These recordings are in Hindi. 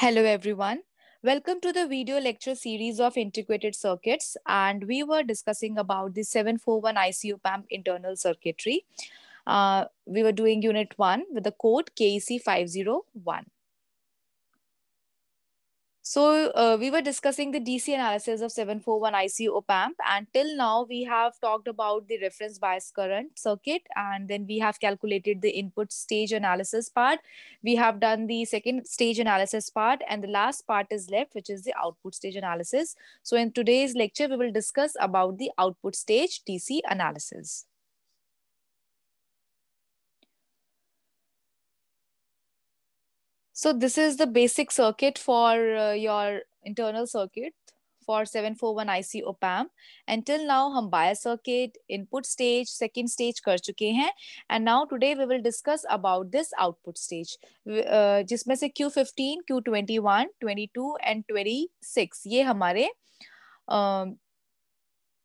Hello everyone. Welcome to the video lecture series of integrated circuits and we were discussing about the 741 ICU PAMP internal circuitry. Uh, we were doing unit 1 with the code KEC501. So uh, we were discussing the DC analysis of 741 IC op-amp and till now we have talked about the reference bias current circuit and then we have calculated the input stage analysis part. We have done the second stage analysis part and the last part is left which is the output stage analysis. So in today's lecture we will discuss about the output stage DC analysis. So this is the basic circuit for uh, your internal circuit for 741 IC OPAM. till now, hum bias circuit, input stage, second stage kar chuke hain and now today we will discuss about this output stage uh, jisme se Q15, Q21, 22 and 26 ye hamare uh,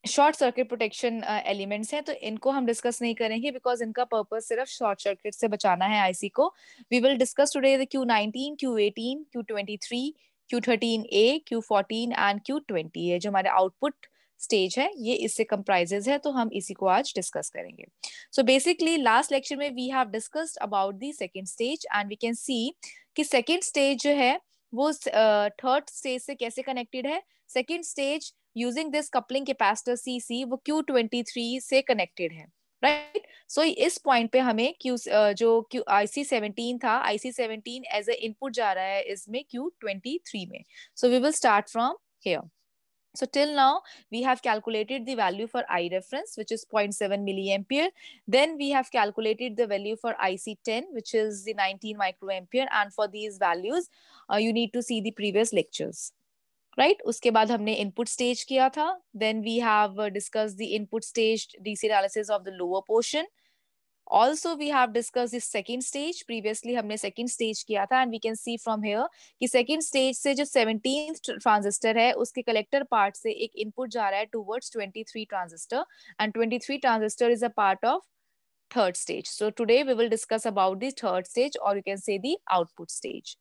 short circuit protection elements हैं तो इनको हम डिस्कस नहीं करेंगे बिकॉज इनका पर्पस सिर्फ शॉर्ट सर्किट से बचाना है आईसी को we will discuss today the Q nineteen Q eighteen Q twenty three Q thirteen A Q fourteen and Q twenty है जो हमारे आउटपुट स्टेज है ये इससे कंप्राइजेज है तो हम इसी को आज डिस्कस करेंगे सो बेसिकली लास्ट लेक्चर में we have discussed about the second stage and we can see कि सेकेंड स्टेज जो है वो थर्ड uh, स्टेज से कैसे कनेक्टेड है second stage using this coupling capacitor C C वो क्यू ट्वेंटी थ्री से कनेक्टेड है राइट right? सो so, इस पॉइंट पे हमें क्यू जो क्यू आई सी सेवनटीन था I C seventeen as a input जा रहा है इसमें क्यू ट्वेंटी थ्री में so we will start from here So till now, we have calculated the value for I reference, which is 0.7 milliampere. Then we have calculated the value for IC10, which is the 19 microampere. And for these values, uh, you need to see the previous lectures. Right उसके बाद हमने इनपुट स्टेज किया था then we have discuss the input stage DC analysis of the lower portion also we have discuss the second stage previously हमने सेकेंड स्टेज किया था and we can see from here कि सेकेंड स्टेज से जो सेवनटीन ट्रांजिस्टर है उसके कलेक्टर पार्ट से एक इनपुट जा रहा है towards twenty three transistor and twenty three transistor is a part of third stage so today we will discuss about the third stage और you can say the output stage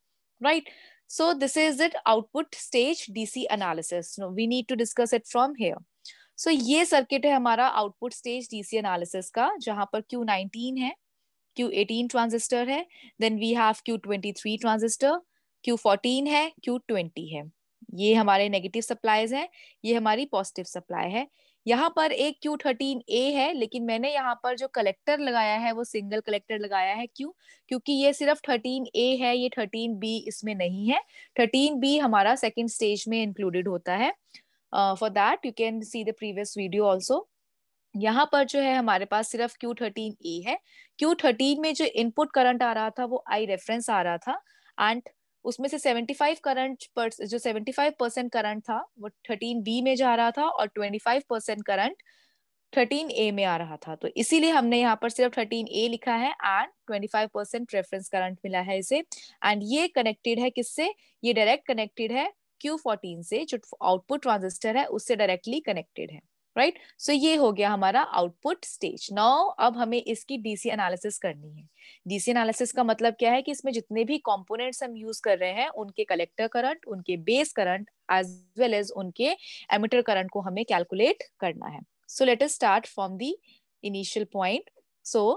right So this is it output stage DC analysis. No, we need to discuss it from here. So so, ये सर्किट है हमारा आउटपुट स्टेज डीसी एनालिसिस का जहां पर Q19 है Q18 ट्रांजिस्टर है then we have Q23 transistor Q14 है Q20 है ये हमारे नेगेटिव सप्लाईज हैं ये हमारी पॉजिटिव सप्लाई है यहाँ पर एक क्यू थर्टीन ए है लेकिन मैंने यहाँ पर जो कलेक्टर लगाया है वो सिंगल कलेक्टर लगाया है क्यों क्योंकि ये सिर्फ थर्टीन ए है ये थर्टीन बी इसमें नहीं है थर्टीन बी हमारा सेकेंड स्टेज में इंक्लूडेड होता है for that you can see the previous video also यहाँ पर जो है हमारे पास सिर्फ क्यू थर्टीन ए है क्यू थर्टीन में जो इनपुट करंट आ रहा था वो आई रेफरेंस आ रहा था एंड उसमें से 75 करंट जो 75 परसेंट करंट था वो 13 बी में जा रहा था और 25 परसेंट करंट 13 ए में आ रहा था तो इसीलिए हमने यहाँ पर सिर्फ 13 ए लिखा है एंड 25 परसेंट रेफरेंस करंट मिला है इसे एंड ये कनेक्टेड है किससे ये डायरेक्ट कनेक्टेड है Q14 से जो आउटपुट ट्रांजिस्टर है उससे डायरेक्टली कनेक्टेड है राइट right? सो so, ये हो गया हमारा आउटपुट स्टेज नाउ अब हमें इसकी डीसी एनालिसिस करनी है डीसी एनालिसिस का मतलब क्या है कि इसमें जितने भी कंपोनेंट्स हम यूज कर रहे हैं उनके कलेक्टर करंट उनके base current as well as उनके एमिटर करंट को हमें कैलकुलेट करना है so let us start from the initial point so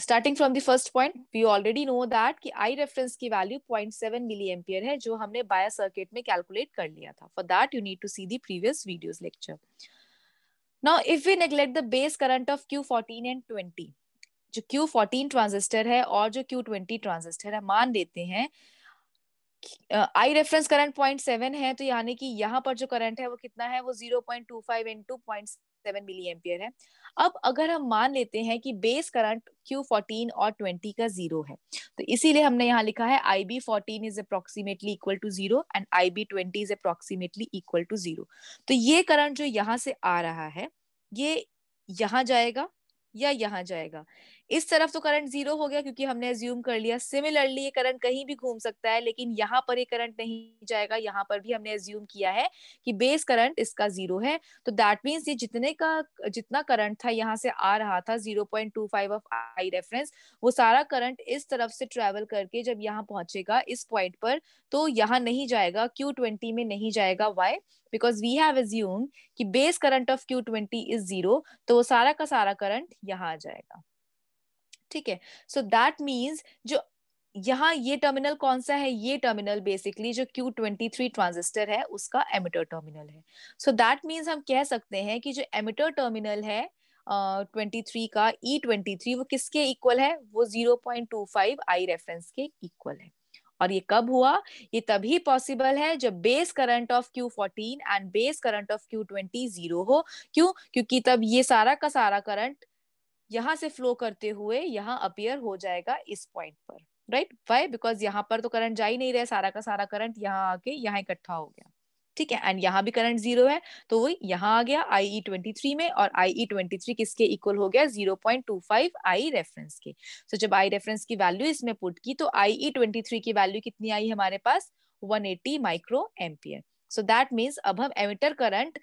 starting from the first point we already know that कि आई रेफरेंस की वैल्यू 0.7 मिली एम्पियर है जो हमने बाया सर्किट में कैलकुलेट कर लिया था for that you need to see the previous videos lecture now if we neglect the base current of Q14 and 20 जो Q14 ट्रांजिस्टर है और जो Q20 ट्रांजिस्टर है मान लेते हैं आई रेफरेंस करंट 0.7 है तो यानी कि यहां पर जो करंट है वो कितना है वो 0.25 point two point seven milliampere है अब अगर हम मान लेते हैं कि बेस करंट क्यू फोर्टीन और ट्वेंटी का जीरो है तो इसीलिए हमने यहाँ लिखा है I B fourteen is approximately equal to zero and I B twenty is approximately equal to zero तो ये करंट जो यहाँ से आ रहा है ये यहाँ जाएगा या यहाँ जाएगा इस तरफ तो करंट जीरो हो गया क्योंकि हमने एज्यूम कर लिया सिमिलरली ये करंट कहीं भी घूम सकता है लेकिन यहाँ पर ये करंट नहीं जाएगा यहाँ पर भी हमने एज्यूम किया है कि बेस करंट इसका जीरो है तो दैट मीन्स ये जितने का जितना करंट था यहाँ से आ रहा था zero point two five of I reference वो सारा करंट इस तरफ से ट्रेवल करके जब यहाँ पहुंचेगा इस पॉइंट पर तो यहाँ नहीं जाएगा क्यू ट्वेंटी में नहीं जाएगा why because we have assume कि base current of Q twenty is zero तो वो सारा का सारा करंट यहाँ आ जाएगा ठीक है सो दैट मीन्स जो यहाँ ये टर्मिनल कौन सा है ये टर्मिनल बेसिकली जो क्यू ट्वेंटी थ्री ट्रांजिस्टर है उसका एमिटर टर्मिनल है सो दैट मीन्स हम कह सकते हैं कि जो एमिटर टर्मिनल है ट्वेंटी uh, थ्री का ई ट्वेंटी थ्री वो किसके इक्वल है वो zero point two five I reference के इक्वल है और ये कब हुआ ये तभी पॉसिबल है जब base current of Q fourteen and base current of Q twenty zero हो क्यों क्योंकि तब ये सारा का सारा करंट यहां से फ्लो करते हुए यहाँ अपियर हो जाएगा इस पॉइंट पर राइट वाई बिकॉज यहाँ पर तो करंट जा ही नहीं रहा सारा का सारा करंट यहाँ आके यहाँ इकट्ठा हो गया ठीक है एंड यहाँ भी करंट जीरो है तो वो यहाँ आ गया आई ई ट्वेंटी थ्री में और आई ई ट्वेंटी थ्री किसके इक्वल हो गया zero point two five I reference के सो so, जब आई रेफरेंस की वैल्यू इसमें पुट की तो आई ई ट्वेंटी थ्री की वैल्यू कितनी आई हमारे पास one eighty micro ampere so that means अब हम एमिटर करंट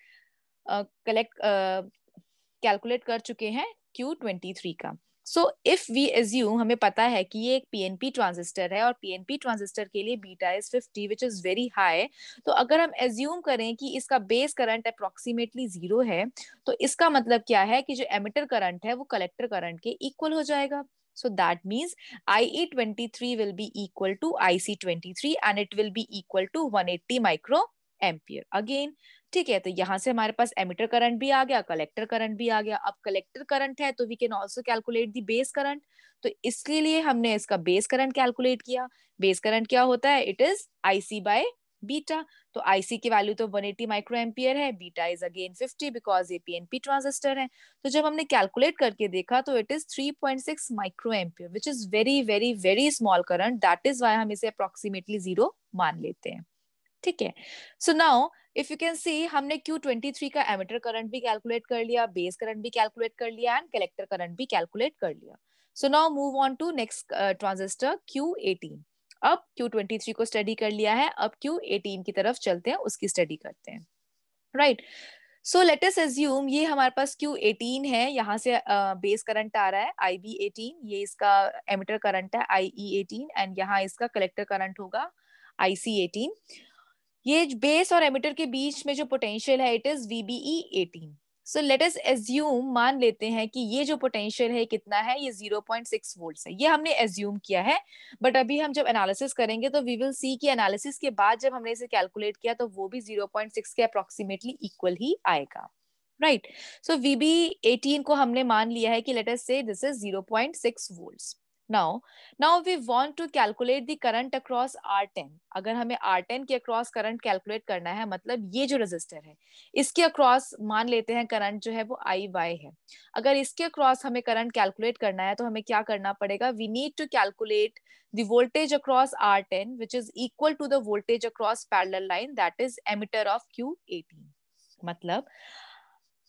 कलेक्ट कैलकुलेट कर चुके हैं क्यू ट्वेंटी थ्री का सो इफ वी एज्यूम हमें पता है कि ये एक पीएनपी ट्रांजिस्टर है और पीएनपी ट्रांजिस्टर के लिए beta is 50 which is very high तो अगर हम एज्यूम करें कि इसका बेस करंट अप्रोक्सीमेटली जीरो है तो इसका मतलब क्या है कि जो एमिटर करंट है वो कलेक्टर करंट के इक्वल हो जाएगा so that means ie23 will be equal to ic23 and it will be equal to 180 micro ampere again ठीक है तो यहाँ से हमारे पास एमिटर करंट भी आ गया कलेक्टर करंट भी आ गया अब कलेक्टर करंट है तो we can also calculate the base current तो इसके लिए हमने इसका बेस करंट कैलकुलेट किया बेस करंट क्या होता है it is IC by beta तो आईसी की वैल्यू तो 180 माइक्रो एम्पियर है बीटा इज अगेन 50 बिकॉज ये पीएनपी ट्रांजिस्टर है तो जब हमने कैलकुलेट करके देखा तो it is 3.6 microampere which is very very very small current that is Y हम इसे अप्रोक्सीमेटली जीरो मान लेते हैं ठीक है so now if you can see हमने क्यू ट्वेंटी थ्री का एमिटर करंट भी कैलकुलेट कर लिया बेस करंट भी कैलकुलेट कर लिया एंड कलेक्टर करंट भी कैलकुलेट कर लिया so now move on to next transistor Q eighteen अब क्यू ट्वेंटी थ्री को स्टडी कर लिया है अब क्यू एटीन की तरफ चलते हैं उसकी स्टडी करते हैं right so let us assume ये हमारे पास क्यू एटीन है यहाँ से बेस uh, करंट आ रहा है आई बी एटीन ये इसका एमिटर करंट है आई ई एटीन एंड यहाँ इसका कलेक्टर करंट होगा आई सी एटीन ये बेस और एमिटर के बीच में जो पोटेंशियल है it is VBE eighteen so let us assume मान लेते हैं कि ये जो पोटेंशियल है कितना है ये 0.6 वोल्ट है ये हमने एज्यूम किया है बट अभी हम जब एनालिसिस करेंगे तो वी विल सी कि एनालिसिस के बाद जब हमने इसे कैलकुलेट किया तो वो भी 0.6 के अप्रोक्सीमेटली इक्वल ही आएगा right so V B eighteen को हमने मान लिया है कि let say this is zero six volt now now we want to calculate the current across R ten अगर हमें आर टेन के अक्रॉस करंट कैलकुलेट करना है मतलब ये जो रेजिस्टर है इसके अक्रॉस मान लेते हैं करंट जो है वो आई वाई है अगर इसके अक्रॉस हमें करंट कैलकुलेट करना है तो हमें क्या करना पड़ेगा we need to calculate the voltage across R ten which is equal to the voltage across parallel line that is emitter of Q eighteen मतलब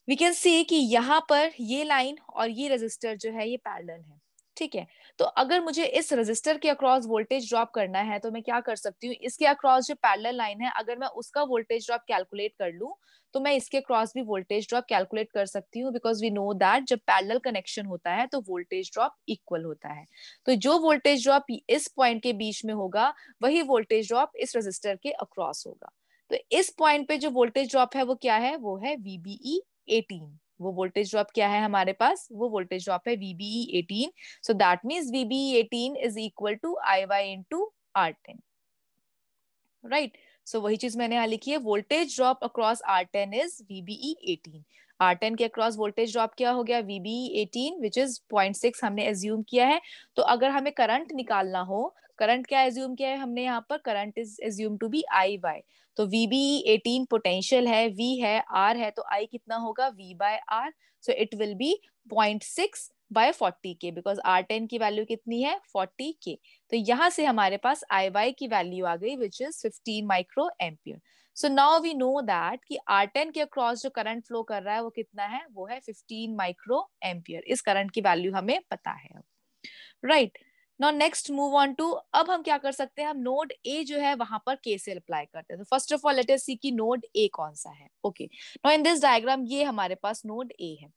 वी कैन सी कि यहाँ पर ये लाइन और ये रेजिस्टर जो है ये पैरल है ठीक है तो अगर मुझे इस रजिस्टर के अक्रॉस वोल्टेज ड्रॉप करना है तो मैं क्या कर सकती हूँ इसके अक्रॉस जो पैरल लाइन है अगर मैं उसका वोल्टेज ड्रॉप कैलकुलेट कर लूँ तो मैं इसके क्रॉस भी वोल्टेज ड्रॉप कैलकुलेट कर सकती हूँ बिकॉज वी नो दैट जब पैरल कनेक्शन होता है तो वोल्टेज ड्रॉप इक्वल होता है तो जो वोल्टेज ड्रॉप इस पॉइंट के बीच में होगा वही वोल्टेज ड्रॉप इस रजिस्टर के अक्रॉस होगा तो इस पॉइंट पे जो वोल्टेज ड्रॉप है वो क्या है वो है वीबीई एटीन वो वोल्टेज ड्रॉप क्या है हमारे पास वो वोल्टेज ड्रॉप है VBE eighteen so that means VBE eighteen is equal to I Y into R ten right so वही चीज मैंने यहाँ लिखी है voltage drop across R ten is VBE eighteen R10 के अक्रॉस वोल्टेज ड्रॉप क्या हो गया VBE 18 विच इज 0.6 हमने एज्यूम किया है तो अगर हमें करंट निकालना हो करंट क्या एज्यूम किया है हमने यहाँ पर current is assume to be I by तो वी बी एटीन पोटेंशियल है वी है आर है तो आई कितना होगा V by R so it will be point six by forty K because R ten की वैल्यू कितनी है फोर्टी के तो यहाँ से हमारे पास आई वाई की वैल्यू आ गई which is fifteen micro ampere so now we know that कि आर टेन के अक्रॉस जो करंट फ्लो कर रहा है वो कितना है वो है फिफ्टीन माइक्रो एम्पियर इस करंट की वैल्यू हमें पता है right right. No next move on to अब हम क्या कर सकते हैं हम नोड ए जो है वहां पर के से अप्लाई करते हैं first of all later see की नोड ए कौन सा है okay no in this diagram ये हमारे पास नोड ए है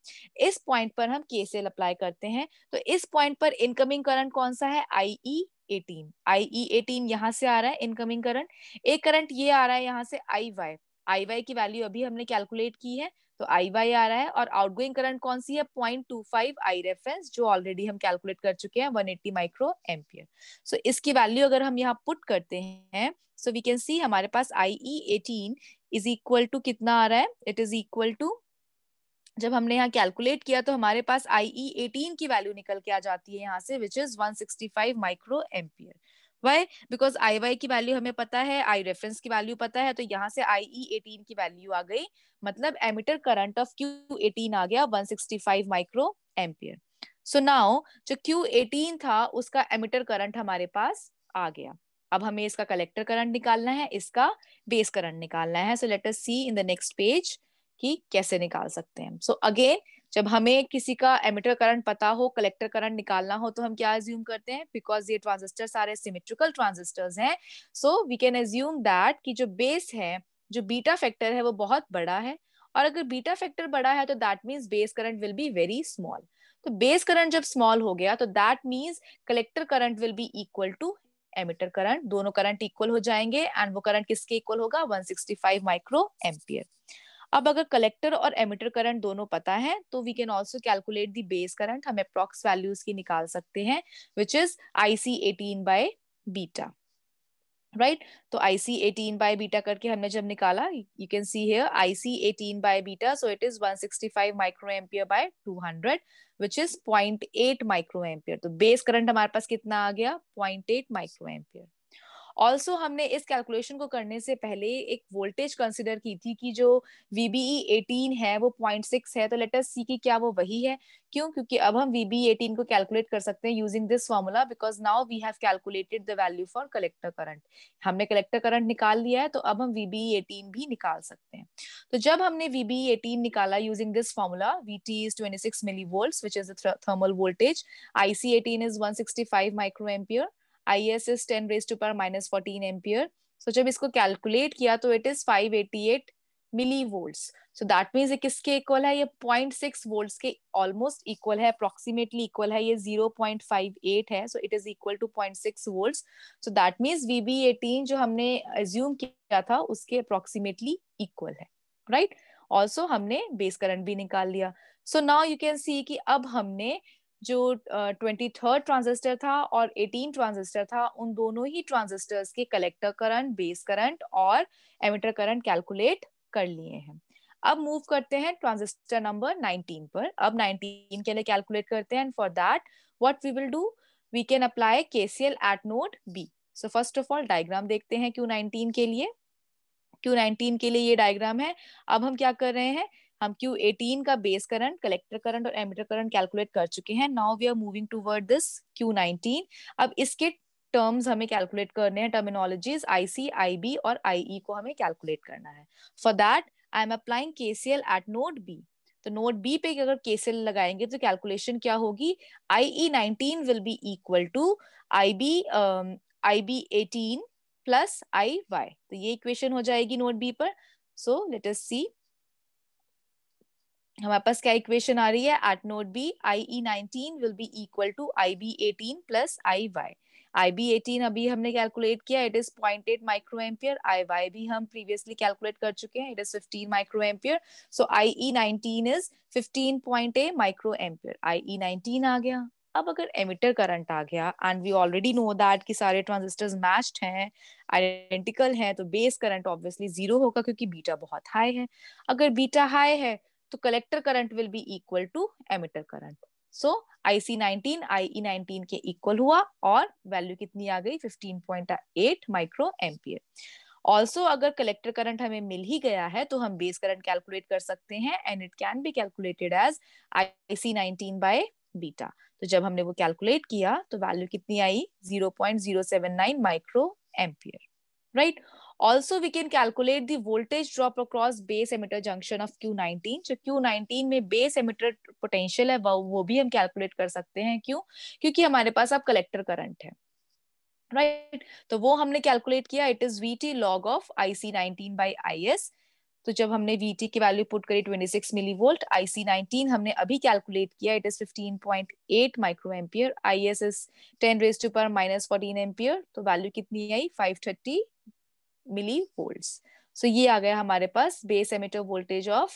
इस पॉइंट पर हम के अप्लाई करते हैं तो इस पॉइंट पर इनकमिंग करंट कौन सा है आई एटीन आई ई एटीन यहाँ से आ रहा है इनकमिंग करंट एक करंट ये आ रहा है यहाँ से आई वाई आई वाई की वैल्यू अभी हमने कैलकुलेट की है तो आई वाई आ रहा है और आउटगोइंग करंट कौन सी है point two five I reference जो ऑलरेडी हम कैलकुलेट कर चुके हैं one eighty micro ampere so इसकी वैल्यू अगर हम यहाँ पुट करते हैं सो वी कैन सी हमारे पास I E eighteen is equal to कितना आ रहा है इट इज इक्वल टू जब हमने यहाँ कैलकुलेट किया तो हमारे पास आई ई एटीन की वैल्यू निकल के आ जाती है यहाँ से which is one sixty five micro ampere why because I Y की वैल्यू हमें पता है आई रेफरेंस की वैल्यू पता है तो यहाँ से आई ई एटीन की वैल्यू आ गई मतलब emitter current of Q eighteen आ गया one sixty five micro ampere so now जो क्यू एटीन था उसका एमिटर करंट हमारे पास आ गया अब हमें इसका कलेक्टर करंट निकालना है इसका बेस करंट निकालना है so let us see in the next page कि कैसे निकाल सकते हैं सो अगेन जब हमें किसी का एमिटर करंट पता हो कलेक्टर करंट निकालना हो तो हम क्या एज्यूम करते हैं बिकॉज ये ट्रांजिस्टर सारे सिमेट्रिकल ट्रांजिस्टर्स हैं so we can assume that कि जो बेस है जो बीटा फैक्टर है वो बहुत बड़ा है और अगर बीटा फैक्टर बड़ा है तो that means base current will be very small तो बेस करंट जब स्मॉल हो गया तो that means collector current will be equal to emitter current दोनों करंट इक्वल हो जाएंगे एंड वो करंट किसके इक्वल होगा 165 माइक्रो एम्पियर अब अगर कलेक्टर और एमिटर करंट दोनों पता है तो we can also calculate the base current हम अप्रॉक्स वैल्यूज की निकाल सकते हैं which is IC eighteen by beta right तो आईसी एटीन बाय बीटा करके हमने जब निकाला you can see here IC eighteen by beta so it is one sixty five micro ampere by two hundred which is point eight micro ampere तो बेस करंट हमारे पास कितना आ गया point eight micro ampere also हमने इस कैलकुलेशन को करने से पहले एक वोल्टेज कंसिडर की थी कि जो वीबीई एटीन e है वो पॉइंट सिक्स है तो लेटेस्ट सी की क्या वो वही है क्यों क्योंकि अब हम वीबीई एटीन e को कैलकुलेट कर सकते हैं using this formula because now we have calculated the value for collector current हमने कलेक्टर करंट निकाल लिया है तो अब हम वीबी एटीन e भी निकाल सकते हैं तो जब हमने वीबी एटीन निकाला using this formula V T is twenty six milli volt which is thermal voltage IC eighteen is one sixty five micro ampere I S is ten raise to पर माइनस फोर्टीन एम्पियर सो जब इसको कैलकुलेट किया तो it is five eighty eight milli volt so that means ये किसके इक्वल है ये पॉइंट सिक्स वोल्ट्स के ऑलमोस्ट इक्वल है अप्रोक्सीमेटली इक्वल है ये जीरो पॉइंट फाइव एट है so it is equal to point six volts so that means V B eighteen जो हमने एज्यूम किया था उसके अप्रोक्सीमेटली इक्वल है राइट right? ऑल्सो हमने बेस करंट भी निकाल लिया so now you can see कि अब हमने जो ट्वेंटी थर्ड ट्रांजिस्टर था और एटीन ट्रांजिस्टर था उन दोनों ही ट्रांजिस्टर्स के कलेक्टर करंट बेस करंट और एमिटर करंट कैलकुलेट कर लिए हैं अब मूव करते हैं ट्रांजिस्टर नंबर 19 पर अब 19 के लिए कैलकुलेट करते हैं for that what we will do we can apply KCL at node B so first of all diagram देखते हैं क्यू नाइनटीन के लिए क्यू नाइनटीन के लिए ये डायग्राम है अब हम क्या कर रहे हैं हम क्यू एटीन का बेस करंट कलेक्टर करंट और एमिटर करंट कैलकुलेट कर चुके हैं now we are moving toward this Q nineteen अब इसके टर्म्स हमें कैलकुलेट करने हैं टर्मिनोलॉजीज आईसी आईबी और आईई e को हमें कैलकुलेट करना है for that I am applying KCL at node B तो नोट बी पे अगर केसीएल लगाएंगे तो कैलकुलेशन क्या होगी IE nineteen will be equal to IB IB eighteen plus I Y तो ये इक्वेशन हो जाएगी नोट बी पर सो लेट अस सी हमारे पास क्या इक्वेशन आ रही है at node B I E nineteen will be equal to I B eighteen plus I Y I B eighteen अभी हमने कैलकुलेट किया it is point eight micro ampere I Y भी हम प्रीवियसली कैलकुलेट कर चुके हैं it is fifteen micro ampere so I E nineteen is fifteen point eight micro ampere I E nineteen आ गया अब अगर एमिटर करंट आ गया and we already know that कि सारे ट्रांजिस्टर्स मैच्ड हैं आइडेंटिकल हैं तो बेस करंट ऑब्वियसली जीरो होगा क्योंकि बीटा बहुत हाई है अगर बीटा हाई है तो collector current will be equal to emitter current so IC I E nineteen के इक्वल हुआ और वैल्यू कितनी आ गई fifteen point eight micro ampere also अगर कलेक्टर करंट हमें मिल ही गया है तो हम बेस करंट कैलकुलेट कर सकते हैं and it can be calculated as I C nineteen by beta तो जब हमने वो कैलकुलेट किया तो वैल्यू कितनी आई zero zero point seven nine micro ampere right right? Also, we can calculate the voltage drop across base emitter junction of Q19. so Q19 में base emitter potential है वो वो भी हम calculate कर सकते हैं क्यों क्योंकि हमारे पास अब collector current है right? तो वो हमने calculate किया it is vt log of ic19 by is तो जब हमने VT की वैल्यू पुट करी 26 मिली वोल्ट आई सी हमने अभी कैलकुलेट किया it is 15.8 micro ampere I S is ten raise to पर माइनस फोर्टीन एम्पियर तो वैल्यू कितनी आई 530 मिली वोल्ट सो ये आ गया हमारे पास base emitter voltage of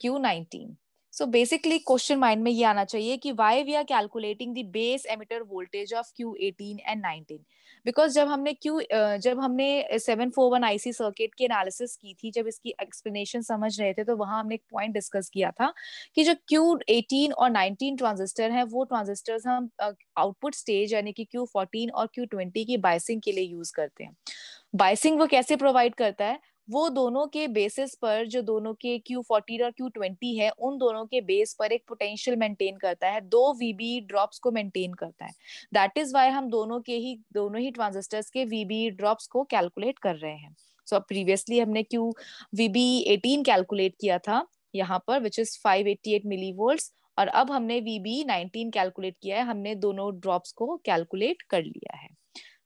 Q nineteen so basically question mind में ये आना चाहिए कि why we are calculating the base emitter voltage of Q eighteen and nineteen because जब हमने क्यू जब हमने सेवन फोर वन आई सी सर्किट की एनालिसिस की थी जब इसकी एक्सप्लेनेशन समझ रहे थे तो वहां हमने एक पॉइंट डिस्कस किया था कि जो क्यू एटीन और नाइनटीन ट्रांजिस्टर हैं वो ट्रांजिस्टर हम आउटपुट स्टेज यानी कि क्यू फोर्टीन और क्यू ट्वेंटी की बाइसिंग के लिए यूज करते हैं बाइसिंग वो कैसे प्रोवाइड करता है वो दोनों के बेसिस पर जो दोनों के क्यू फोर्टीन और क्यू ट्वेंटी है उन दोनों के बेस पर एक पोटेंशियल मेंटेन करता है दो वीबी ड्रॉप्स को मेंटेन करता है दैट इज वाई हम दोनों के ही दोनों ही ट्रांजिस्टर्स के वीबी ड्रॉप्स को कैलकुलेट कर रहे हैं सो so, प्रीवियसली हमने क्यू वीबी एटीन कैलकुलेट किया था यहाँ पर which is five eighty eight milli volt और अब हमने वीबी नाइनटीन कैलकुलेट किया है हमने दोनों ड्रॉप्स को कैलकुलेट कर लिया है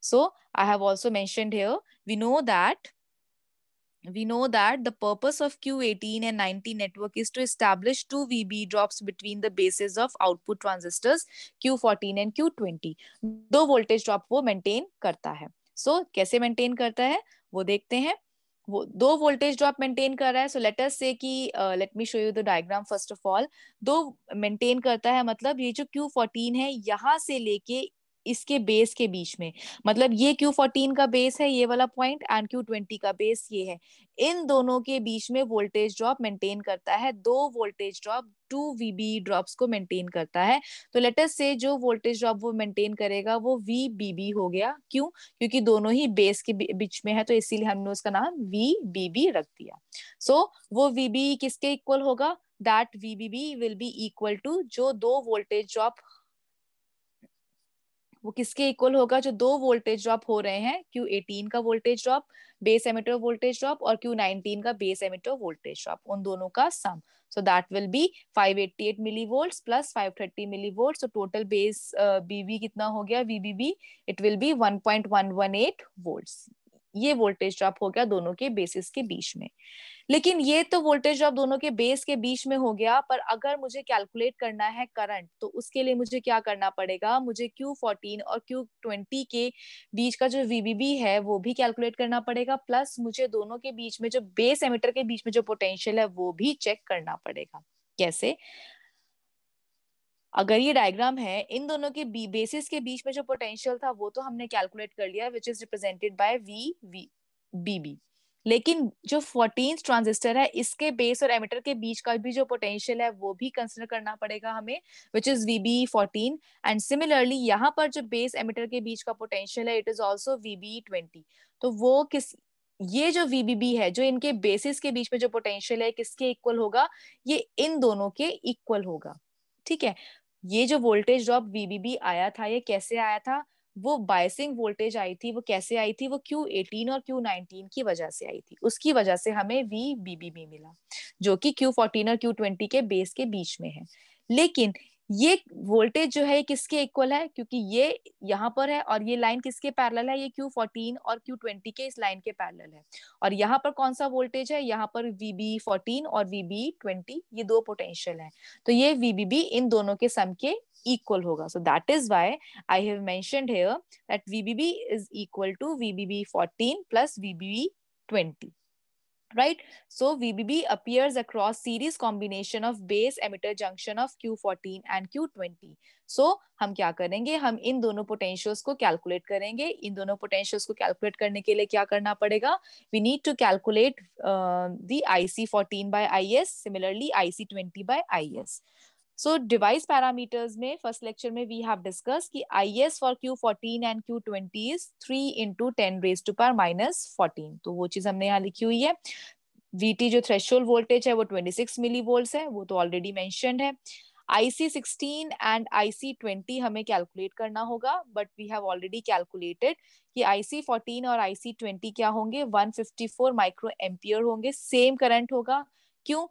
So I have also mentioned here, we know that we know that the purpose of Q18 and 19 network is to establish two VB drops between the bases of output transistors Q14 and Q20. do voltage drop wo maintain karta hai So kaise maintain करता है वो देखते हैं. वो दो वोल्टेज ड्रॉप मेंटेन कर रहा है सो लेट अस से कि let me show you the diagram first of all दो मेंटेन करता है मतलब ये जो Q14 है यहाँ से लेके इसके बेस के बीच में मतलब ये क्यू फोर्टीन का बेस है ये वाला पॉइंट एंड क्यू ट्वेंटी का बेस ये है इन दोनों के बीच में वोल्टेज ड्रॉप मेंटेन करता है दो voltage drop two VB drops को मेंटेन करता है तो लेटेस्ट से जो वोल्टेज ड्रॉप वो मेंटेन करेगा वो वी बी बी हो गया क्यों क्योंकि दोनों ही बेस के बीच में है तो इसीलिए हमने उसका नाम वी बी बी रख दिया सो so, वो वी बी किसके इक्वल होगा that V B B will be equal to जो दो वोल्टेज ड्रॉप वो किसके इक्वल होगा जो दो वोल्टेज ड्रॉप हो रहे हैं क्यू एटीन का voltage drop base emitter voltage drop और क्यू नाइनटीन का बेस एमिटर वोल्टेज ड्रॉप उन दोनों का sum so that will be 588 volt plus 530 millivolts so total base BB कितना हो गया BBB it will be one one one point eight volt ये वोल्टेज ड्रॉप हो गया दोनों के बेसिस के बीच में लेकिन ये तो वोल्टेज ड्रॉप दोनों के बेस के बीच में हो गया पर अगर मुझे कैलकुलेट करना है करंट तो उसके लिए मुझे क्या करना पड़ेगा मुझे Q14 और Q20 के बीच का जो VBB है वो भी कैलकुलेट करना पड़ेगा प्लस मुझे दोनों के बीच में जो बेस एमिटर के बीच में जो पोटेंशियल है वो भी चेक करना पड़ेगा कैसे अगर ये डायग्राम है इन दोनों के बेसिस के बीच में जो पोटेंशियल था वो तो हमने कैलकुलेट कर लिया which is represented by V V BB लेकिन जो फोर्टीन ट्रांजिस्टर है इसके बेस और एमिटर के बीच का भी जो पोटेंशियल है वो भी कंसिडर करना पड़ेगा हमें which is V B fourteen and similarly यहाँ पर जो बेस एमिटर के बीच का पोटेंशियल है it is also V B twenty तो वो किस ये जो वी बी बी है जो इनके बेसिस के बीच में जो पोटेंशियल है किसके इक्वल होगा ये इन दोनों के इक्वल होगा ठीक है ये जो वोल्टेज ड्रॉप बीबीबी आया था ये कैसे आया था वो बायसिंग वोल्टेज आई थी वो कैसे आई थी वो क्यू एटीन और क्यू नाइनटीन की वजह से आई थी उसकी वजह से हमें वी बीबीबी मिला जो कि क्यू फोर्टीन और क्यू ट्वेंटी के बेस के बीच में है लेकिन ये वोल्टेज जो है किसके इक्वल है क्योंकि ये यहाँ पर है और ये लाइन किसके पैरेलल है ये क्यू फोर्टीन और क्यू ट्वेंटी के इस लाइन के पैरेलल है और यहाँ पर कौन सा वोल्टेज है यहाँ पर VB14 फोर्टीन और वीबी ट्वेंटी ये दो पोटेंशियल है तो ये VBB इन दोनों के सम के इक्वल होगा so that is why I have mentioned here that VBB is equal to VBB14 plus VBB20 right so vbb appears across series combination of base emitter junction of q14 and q20 so हम क्या करेंगे हम इन दोनों पोटेंशियल्स को कैलकुलेट करेंगे इन दोनों पोटेंशियल्स को कैलकुलेट करने के लिए क्या करना पड़ेगा we need to calculate the IC 14 by IS similarly IC 20 by IS so device parameters में फर्स्ट लेक्चर में वी हैव डिस्कस कि I S for Q fourteen and Q twenty is three into ten raise to पर माइनस फोर्टीन तो वो चीज हमने यहाँ लिखी हुई है वीटी जो थ्रेशोल्ड वोल्टेज है वो ट्वेंटी सिक्स मिली वोल्ट है वो तो ऑलरेडी मैंशनड है IC sixteen and IC twenty हमें कैलकुलेट करना होगा but we have already calculated कि आईसी फोर्टीन और आईसी ट्वेंटी क्या होंगे one fifty four micro ampere होंगे सेम करंट होगा क्यों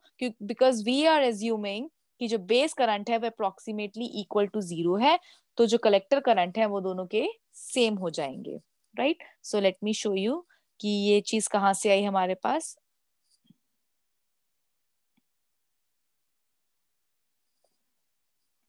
बिकॉज वी आर एज्यूमिंग कि जो बेस करंट है वह अप्रोक्सीमेटली इक्वल टू जीरो है तो जो कलेक्टर करंट है वो दोनों के सेम हो जाएंगे right so let me show you कि ये चीज कहाँ से आई हमारे पास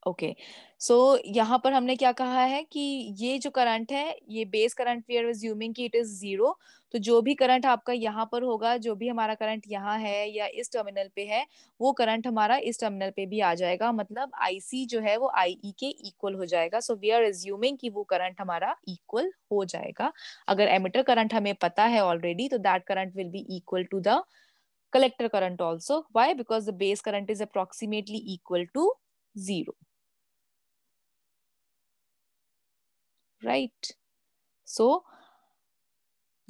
ओके okay. सो so, यहाँ पर हमने क्या कहा है कि ये जो करंट है ये base current we are resuming की इट इज जीरो तो जो भी करंट आपका यहाँ पर होगा जो भी हमारा करंट यहाँ है या इस टर्मिनल पे है वो करंट हमारा इस टर्मिनल पे भी आ जाएगा मतलब आईसी जो है वो आईई e के इक्वल हो जाएगा सो वी आर एज्यूमिंग कि वो करंट हमारा इक्वल हो जाएगा अगर एमिटर करंट हमें पता है ऑलरेडी तो that current will be equal to the collector current also why because the base current is approximately equal to zero right so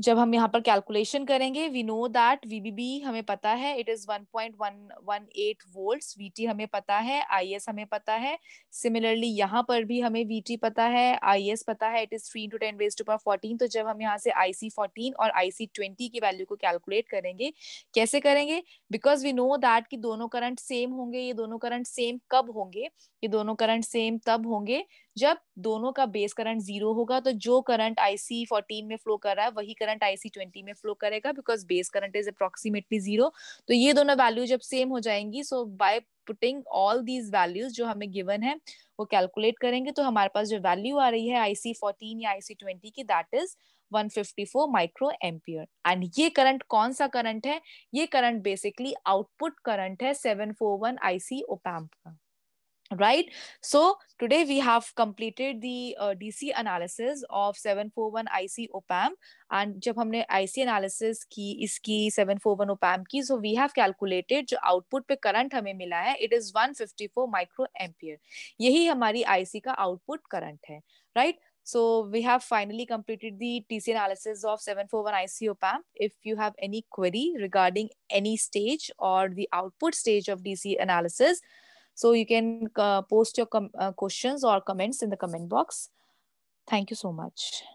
जब हम यहाँ पर कैलकुलेशन करेंगे वी नो दैट वीबीबी हमें पता है इट इज 1.118 वोल्ट्स वीटी हमें पता है आईएस हमें पता है सिमिलरली यहाँ पर भी हमें वीटी पता है आईएस पता है it is three into ten raise to power fourteen तो जब हम यहाँ से आईसी फोर्टीन और आईसी ट्वेंटी की वैल्यू को कैलकुलेट करेंगे कैसे करेंगे बिकॉज वी नो दैट कि दोनों करंट सेम होंगे ये दोनों करंट सेम कब होंगे ये दोनों करंट सेम तब होंगे जब दोनों का बेस करंट जीरो होगा तो जो करंट आईसी फोर्टीन में फ्लो कर रहा है वही करंट करंट आईसी ट्वेंटी में फ्लो करेगा because base current is approximately zero तो ये दोनों वैल्यू जब सेम हो जाएंगी so by putting all these values जो हमें गिवन है वो कैलकुलेट करेंगे तो हमारे पास जो वैल्यू आ रही है आईसी फोर्टीन या आईसी ट्वेंटी की that is 154 micro ampere and ये करंट कौन सा करंट है ये करंट बेसिकली आउटपुट करंट है 741 आईसी ओपैम्प का right so today we have completed the uh, dc analysis of 741 ic opam and jab humne ic analysis ki iski 741 opam ki so we have calculated jo output pe current hame mila hai it is 154 micro ampere यही हमारी ic ka output current hai right So we have finally completed the TC analysis of 741 ic opam If you have any query regarding any stage or the output stage of DC analysis, So you can uh, post your uh, questions or comments in the comment box. Thank you so much.